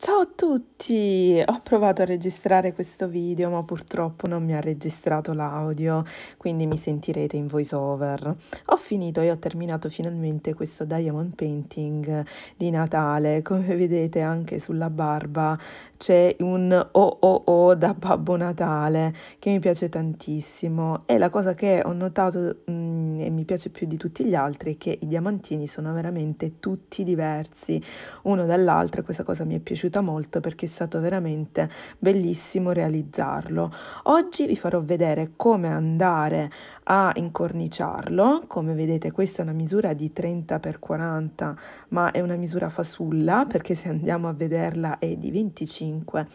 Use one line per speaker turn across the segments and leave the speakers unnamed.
Ciao a tutti! Ho provato a registrare questo video ma purtroppo non mi ha registrato l'audio, quindi mi sentirete in voice over. Ho finito e ho terminato finalmente questo diamond painting di Natale. Come vedete anche sulla barba c'è un OOO oh oh oh da Babbo Natale che mi piace tantissimo e la cosa che ho notato... Mh, mm, e mi piace più di tutti gli altri che i diamantini sono veramente tutti diversi uno dall'altro questa cosa mi è piaciuta molto perché è stato veramente bellissimo realizzarlo. Oggi vi farò vedere come andare a incorniciarlo, come vedete questa è una misura di 30 x 40 ma è una misura fasulla perché se andiamo a vederla è di 25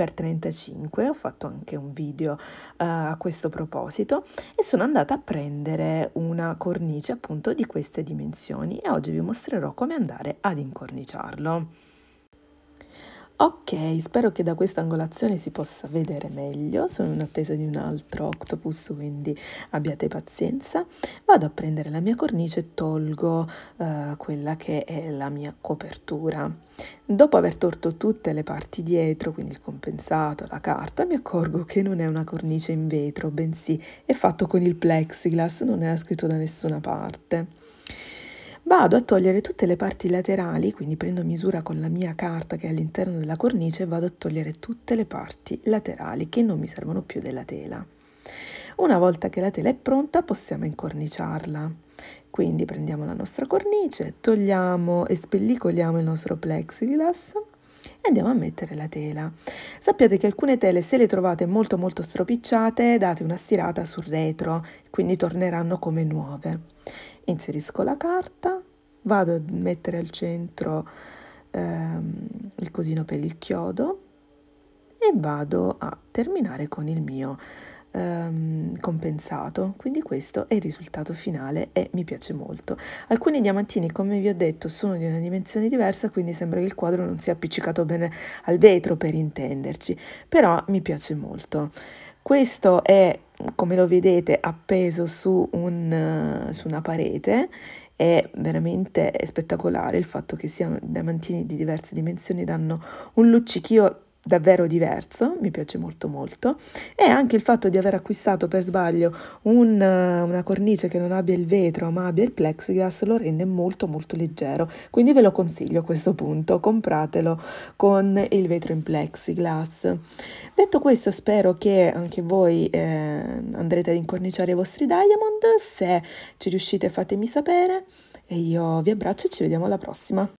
per 35, ho fatto anche un video uh, a questo proposito e sono andata a prendere una cornice appunto di queste dimensioni e oggi vi mostrerò come andare ad incorniciarlo. Ok, spero che da questa angolazione si possa vedere meglio, sono in attesa di un altro octopus, quindi abbiate pazienza. Vado a prendere la mia cornice e tolgo eh, quella che è la mia copertura. Dopo aver torto tutte le parti dietro, quindi il compensato, la carta, mi accorgo che non è una cornice in vetro, bensì è fatto con il plexiglass, non era scritto da nessuna parte. Vado a togliere tutte le parti laterali, quindi prendo misura con la mia carta che è all'interno della cornice e vado a togliere tutte le parti laterali che non mi servono più della tela. Una volta che la tela è pronta possiamo incorniciarla. Quindi prendiamo la nostra cornice, togliamo e spellicoliamo il nostro plexiglass e andiamo a mettere la tela. Sappiate che alcune tele se le trovate molto molto stropicciate date una stirata sul retro, quindi torneranno come nuove. Inserisco la carta, vado a mettere al centro ehm, il cosino per il chiodo e vado a terminare con il mio ehm, compensato. Quindi questo è il risultato finale e mi piace molto. Alcuni diamantini, come vi ho detto, sono di una dimensione diversa, quindi sembra che il quadro non sia appiccicato bene al vetro, per intenderci, però mi piace molto. Questo è, come lo vedete, appeso su, un, eh, su una parete è veramente spettacolare il fatto che siano diamantini di diverse dimensioni danno un luccichio davvero diverso, mi piace molto molto, e anche il fatto di aver acquistato per sbaglio un, eh, una cornice che non abbia il vetro ma abbia il plexiglass lo rende molto molto leggero, quindi ve lo consiglio a questo punto, compratelo con il vetro in plexiglass. Detto questo spero che anche voi eh, andrete ad incorniciare i vostri diamond, se ci riuscite fatemi sapere e io vi abbraccio e ci vediamo alla prossima.